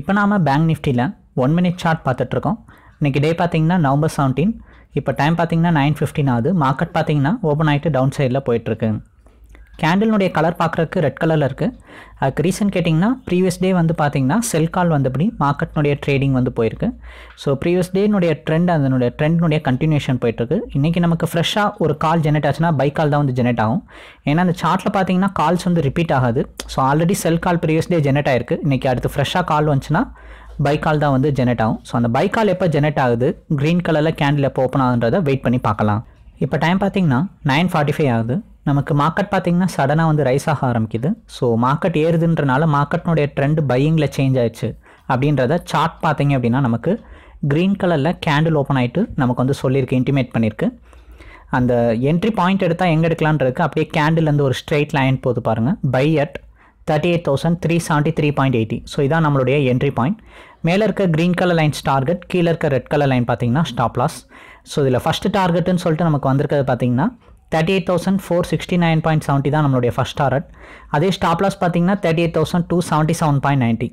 இப்போ நாம் பேங்க் நிஃப்டியில் ஒன் மினிட் சார்ட் பார்த்துட்ருக்கோம் இன்றைக்கி டே பார்த்திங்கன்னா நவம்பர் செவன்டீன் இப்போ டைம் பார்த்திங்கன்னா நைன் ஃபிஃப்டின் ஆகுது மார்க்கெட் பார்த்திங்கன்னா ஓப்பன் ஆகிட்டு டவுன் சைடில் போயிட்டுருக்கு கேண்டில்னுடைய கலர் பார்க்குறதுக்கு ரெட் கலரில் இருக்குது அதுக்கு ரீசன் கேட்டிங்கன்னா ப்ரீவியஸ் டே வந்து பார்த்திங்கன்னா செல் கால் வந்தபடி மார்க்கெட்னுடைய ட்ரேடிங் வந்து போயிருக்கு ஸோ ப்ரீவியஸ் டேனுடைய ட்ரெண்ட் அதனுடைய ட்ரெண்ட்னுடைய கண்டினியூஷன் போயிட்டுருக்கு இன்றைக்கி நமக்கு ஃப்ரெஷ்ஷாக ஒரு கால் ஜெனரேட் ஆச்சுன்னா பை கால் தான் வந்து ஜெனரேட் ஆகும் ஏன்னா அந்த சார்ட்டில் பார்த்தீங்கன்னா கால்ஸ் வந்து ரிப்பீட் ஆகாது so already sell call previous day generate ஆயிருக்கு இன்றைக்கி அடுத்து ஃப்ரெஷ்ஷாக கால் வந்துச்சுன்னா பைக்கால் தான் வந்து ஜெனரேட் ஆகும் ஸோ அந்த பைக் கால் எப்போ ஜெனரேட் ஆகுது க்ரீன் கலரில் கேண்டில் எப்போ ஓப்பன் ஆகுன்றதை வெயிட் பண்ணி பார்க்கலாம் இப்போ டைம் பார்த்தீங்கன்னா நைன் ஃபார்ட்டி ஃபைவ் ஆகுது நமக்கு மார்க்கெட் பார்த்தீங்கன்னா சடனாக வந்து ரைஸ் ஆக ஆரம்பிக்குது ஸோ மார்க்கெட் ஏறுதுன்றனால மார்க்கெட்னுடைய ட்ரெண்ட் பையிங்கில் சேஞ்ச் ஆயிடுச்சு அப்படின்றத சார்ட் பார்த்தீங்க அப்படின்னா நமக்கு க்ரீன் கலரில் கேண்டில் ஓப்பன் ஆகிட்டு நமக்கு வந்து சொல்லியிருக்கு இன்டிமேட் பண்ணியிருக்கு அந்த என்ட்ரி பாயிண்ட் எடுத்தால் எங்கே எடுக்கலான்றதுக்கு அப்படியே கேண்டில்லேருந்து ஒரு ஸ்ட்ரெயிட் லைன் போது பாருங்கள் buy at thirty eight thousand three seventy three point eighty so இதான் நம்மளுடைய என்ட்ரி பாயிண்ட் மேலே இருக்க க்ரீன் கலர் லைன்ஸ் டார்கெட் கீழே இருக்க ரெட் கலர் லைன் பார்த்தீங்கன்னா ஸ்டாப் லாஸ் ஸோ இதில் ஃபஸ்ட்டு டார்கெட்டுன்னு சொல்லிட்டு நமக்கு வந்திருக்கிறது பார்த்தீங்கன்னா thirty eight thousand four sixty nine point seventy தான் நம்மளுடைய ஃபஸ்ட் டாரட் அதே ஸ்டாப் லாஸ் பார்த்தீங்கன்னா thirty eight thousand two seventy seven point ninety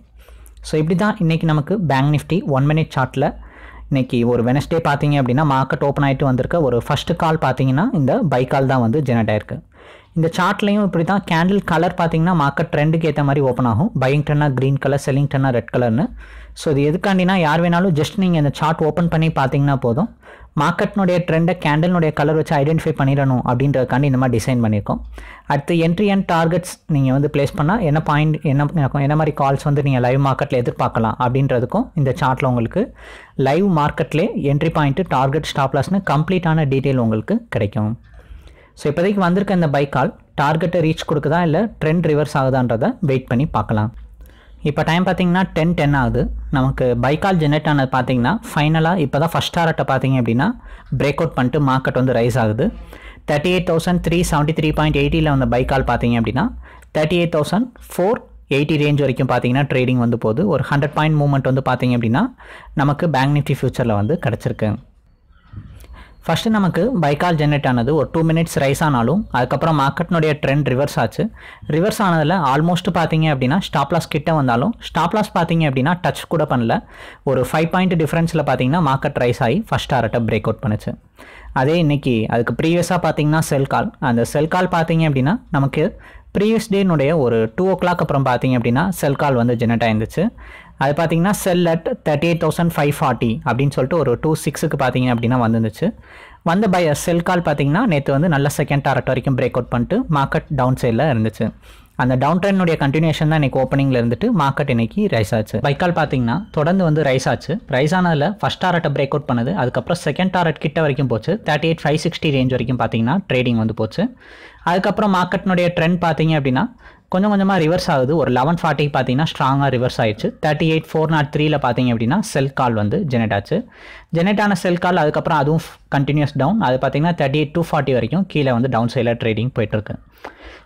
so இப்படி தான் இன்றைக்கி நமக்கு பேங்க் நிஃப்டி ஒன் மினிட் சார்ட்டில் இன்றைக்கி ஒரு வெனஸ்டே பார்த்தீங்க அப்படின்னா மார்க்கெட் ஓப்பன் ஆகிட்டு வந்திருக்க ஒரு ஃபஸ்ட்டு கால் பார்த்தீங்கன்னா இந்த பைக் கால் தான் வந்து ஜெனரேட் ஆயிருக்கு இந்த சார்ட்லையும் இப்படி தான் கேண்டில் கலர் பார்த்தீங்கன்னா மார்க்கெட் ட்ரெண்டுக்கு ஏற்ற மாதிரி ஓப்பன் ஆகும் பையிங் டன்னா க்ரீன் கலர் செல்லிங் டன்னா ரெட் கலர்னு ஸோ இது எதுக்காண்டினா யார் வேணாலும் ஜஸ்ட் நீங்கள் இந்த சார்ட் ஓப்பன் பண்ணி பார்த்தீங்கன்னா போதும் மார்க்கெட்னுடைய ட்ரெண்டை கேண்டல்னுடைய கலர் வச்சு ஐடென்டிஃபை பண்ணிடணும் அப்படின்றதுக்காண்டி இந்த மாதிரி டிசைன் பண்ணியிருக்கோம் அடுத்து என்ட்ரி அண்ட் டார்கெட்ஸ் நீங்கள் வந்து ப்ளேஸ் பண்ணால் என்ன பாயிண்ட் என்ன என்ன மாதிரி கால்ஸ் வந்து நீங்கள் லைவ் மார்க்கெட்டில் எதிர்பார்க்கலாம் அப்படின்றதுக்கும் இந்த சார்ட்டில் உங்களுக்கு லைவ் மார்க்கெட்லேயே என்ட்ரி பாயிண்ட்டு டார்கெட் ஸ்டாப்லாஸ்னு கம்ப்ளீட்டான டீட்டெயில் உங்களுக்கு கிடைக்கும் ஸோ இப்போதைக்கு வந்திருக்க இந்த பைக்கால் டார்கெட்டை ரீச் கொடுக்குதா இல்லை ட்ரெண்ட் ரிவர்ஸ் ஆகுதான்றதை வெயிட் பண்ணி பார்க்கலாம் இப்போ டைம் பார்த்தீங்கன்னா டென் டென் ஆகுது நமக்கு பைக்கால் ஜெனரேட் ஆனது பார்த்திங்கன்னா ஃபைனலாக இப்போ தான் ஃபஸ்ட் ஆர்ட்டை பார்த்தீங்க அப்படின்னா பிரேக் அவுட் பண்ணிட்டு மார்க்கெட் வந்து ரைஸ் ஆகுது thirty eight thousand three seventy three point எயிட்டியில் வந்து பைக்கால் பார்த்தீங்க அப்படின்னா thirty eight thousand four eighty range வரைக்கும் பார்த்தீங்கன்னா ட்ரேடிங் வந்து போகுது ஒரு ஹண்ட்ரட் பாயிண்ட் மூவ்மெண்ட் வந்து பார்த்திங்க அப்படின்னா நமக்கு பேங்க் நிஃப்டி ஃபியூச்சரில் வந்து கிடச்சிருக்கு ஃபஸ்ட்டு நமக்கு பைக்கால் ஜென்ரேட் ஆனது ஒரு டூ மினிட்ஸ் ரைஸ் ஆனாலும் அதுக்கப்புறம் மார்க்கெட்னுடைய ட்ரெண்ட் ரிவர்ஸ் ஆச்சு ரிவர்ஸ் ஆனதில் ஆல்மோஸ்ட் பார்த்தீங்க அப்படின்னா ஸ்டாப் லாஸ் கிட்ட வந்தாலும் ஸ்டாப் பார்த்தீங்க அப்படின்னா டச் கூட பண்ணல ஒரு ஃபைவ் பாயிண்ட் டிஃப்ரென்ஸில் பார்த்தீங்கன்னா மார்க்கெட் ரைஸ் ஆகி ஃபஸ்ட் டாரட்டை பிரேக் அவுட் பண்ணுச்சு அதே இன்னைக்கு அதுக்கு ப்ரீவியஸாக பார்த்தீங்கன்னா செல் கால் அந்த செல் கால் பார்த்தீங்க அப்படின்னா நமக்கு ப்ரீவியஸ் டேனுடைய ஒரு டூ ஓ கிளாக் அப்புறம் பார்த்தீங்க அப்படின்னா செல் கால் வந்து ஜெனரேட் ஆயிருந்துச்சு அது பார்த்தீங்கன்னா sell at thirty eight thousand five forty அப்படின்னு சொல்லிட்டு ஒரு டூ சிக்ஸுக்கு பார்த்தீங்க அப்படின்னா வந்துருந்துச்சு வந்த பை செல் கால் பார்த்தீங்கன்னா நேற்று வந்து நல்ல செகண்ட் டாரட் வரைக்கும் பிரேக் அவுட் பண்ணிட்டு மார்க்கெட் டவுன் சைடில் இருந்துச்சு அந்த டவுன் ட்ரெண்ட் கண்டினியூஷன் தான் ஓப்பனிங்ல இருந்துட்டு மார்க்கெட் இன்னைக்கு ரைஸ் ஆச்சு பைக்கால் பார்த்தீங்கன்னா தொடர்ந்து வந்து ரைஸ் ஆச்சு ரைஸ் ஆனதுல ஃபஸ்ட் டாரட்டை பிரேக் அவுட் பண்ணுது அதுக்கப்புறம் செகண்ட் டாரட் கிட்ட வரைக்கும் போச்சு thirty eight five sixty range வரைக்கும் பார்த்தீங்கன்னா ட்ரேடிங் வந்து போச்சு அதுக்கப்புறம் மார்க்கெட்னுடைய ட்ரெண்ட் பார்த்தீங்க அப்படின்னா கொஞ்சம் கொஞ்சமாக ரிவர்ஸ் ஆகுது ஒரு லெவன் ஃபார்ட்டிக்கு பார்த்தீங்கன்னா ஸ்ட்ராங்காக ரிவர்ஸ் ஆயிடுச்சு தேர்ட்டி எயிட் ஃபோர் நாட் த்ரீல பார்த்தீங்க அப்படின்னா செல் கால் வந்து ஜெனரேட் ஆச்சு ஜெனரேட் ஆன செல் கால் அதுக்கப்புறம் அதுவும் கண்டினியூஸ் டவுன் அது பார்த்தீங்கன்னா தேர்ட்டி எயிட் டூ ஃபார்ட்டி வரைக்கும் கீழே வந்து டவுன் சைடில் ட்ரேடிங் போயிட்டுருக்கு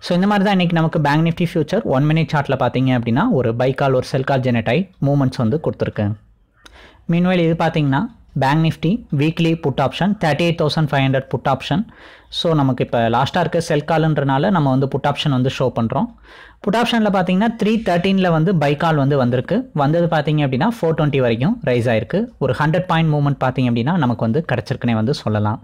ஸோ இந்த மாதிரி தான் இன்றைக்கி நமக்கு bank Nifty future one minute சார்ட்டில் பார்த்தீங்க அப்படின்னா ஒரு பைக்கால் ஒரு செல் கால் ஜெனரேட் ஆகி மூமெண்ட்ஸ் வந்து கொடுத்துருக்கு மீன்வேல் இது பார்த்தீங்கன்னா bank Nifty weekly put option thirty eight thousand five hundred put option so நமக்கு இப்போ லாஸ்ட்டாக இருக்க செல் காலுன்றனால நம்ம வந்து புட் ஆப்ஷன் வந்து ஷோ பண்ணுறோம் புட் ஆப்ஷனில் பார்த்தீங்கன்னா த்ரீ தேர்ட்டீனில் வந்து பை கால் வந்து வந்திருக்கு வந்தது பார்த்தீங்க அப்படின்னா ஃபோர் டுவெண்ட்டி வரைக்கும் ரைஸ் ஆயிருக்கு ஒரு ஹண்ட்ரட் பாயிண்ட் மூமெண்ட் பார்த்தீங்க அப்படின்னா நமக்கு வந்து கிடச்சிருக்குனே வந்து சொல்லலாம்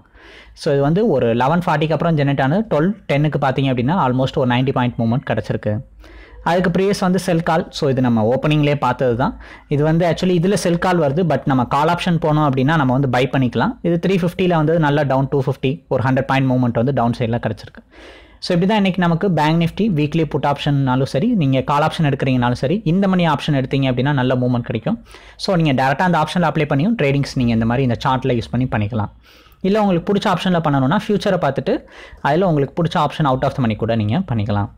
ஸோ இது வந்து ஒரு லெவன் ஃபார்ட்டிக்கு அப்புறம் ஜெனரேட் ஆனது டுவெல் டென்னுக்கு பார்த்தீங்க அப்படின்னா ஆல்மோஸ்ட் ஒரு நைன்ட்டி பாயிண்ட் மூமெண்ட் கிடச்சிருக்கு அதுக்கு ப்ரீவியஸ் வந்து செல் கால் ஸோ இது நம்ம ஓப்பனிங்லே பார்த்தது தான் இது வந்து ஆக்சுவலி இதில் செல் கால் வருது பட் நம்ம கால் ஆப்ஷன் போனோம் அப்படின்னா நம்ம வந்து பை பண்ணிக்கலாம் இது த்ரீ ஃபிஃப்டியில் வந்து நல்லா டவுன் டூ ஃபிஃப்டி ஒரு ஹண்ட்ரட் பாயிண்ட் மூவ்மெண்ட் வந்து டவுன் சைடில் கிடச்சிருக்கு ஸோ இப்படி தான் இன்றைக்கி நமக்கு பேங்க் நிஃப்டி வீக்லி புட் ஆப்ஷன்னாலும் சரி நீங்கள் கால் ஆப்ஷன் எடுக்கிறீங்கனாலும் சரி இந்த மணி ஆப்ஷன் எடுத்தீங்க அப்படின்னா நல்ல மூவ்மெண்ட் கிடைக்கும் ஸோ நீங்கள் டேரெக்டாக அந்த ஆப்ஷனில் அப்ளை பண்ணியும் ட்ரேடிங்ஸ் நீங்கள் இந்த மாதிரி இந்த சார்ட்டில் யூஸ் பண்ணி பண்ணிக்கலாம் இல்லை உங்களுக்கு பிடிச்ச ஆப்ஷனில் பண்ணணும்னா ஃபியூச்சரை பார்த்துட்டு அதில் உங்களுக்கு பிடிச்ச option out of the money கூட நீங்கள் பண்ணிக்கலாம்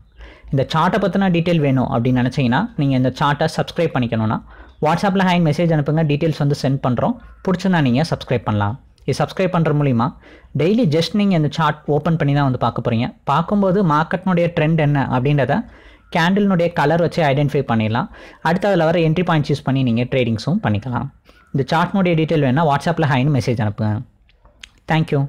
இந்த சார்ட்டை பற்றின டீட்டெயில் வேணும் அப்படின்னு நினச்சிங்கன்னா நீங்கள் இந்த சார்ட்டை சப்ஸ்கிரைப் பண்ணிக்கணும்னா வாட்ஸ்அப்பில் ஹேங் மெசேஜ் அனுப்புங்க டீட்டெயில்ஸ் வந்து சென்ட் பண்ணுறோம் பிடிச்சிருந்தா நீங்கள் சப்ஸ்கிரைப் பண்ணலாம் இது சப்ஸ்கிரைப் பண்ணுற மூலிமா டெய்லி ஜஸ்ட் நீங்கள் இந்த சார்ட் ஓப்பன் பண்ணி தான் வந்து பார்க்க போகிறீங்க பார்க்கும்போது மார்க்கெட்னுடைய ட்ரெண்ட் என்ன அப்படின்றத கேண்டில்னுடைய கலர் வச்சு ஐடென்டிஃபை பண்ணிடலாம் அடுத்து அதில் வர என்ட்ரி பாயிண்ட் சூஸ் பண்ணி நீங்கள் ட்ரேடிங்ஸும் பண்ணிக்கலாம் இந்த சார்ட்னுடைய டீட்டெயில் வேணால் வாட்ஸ்அப்பில் ஹைன்னு மெசேஜ் அனுப்புங்க தேங்க்யூ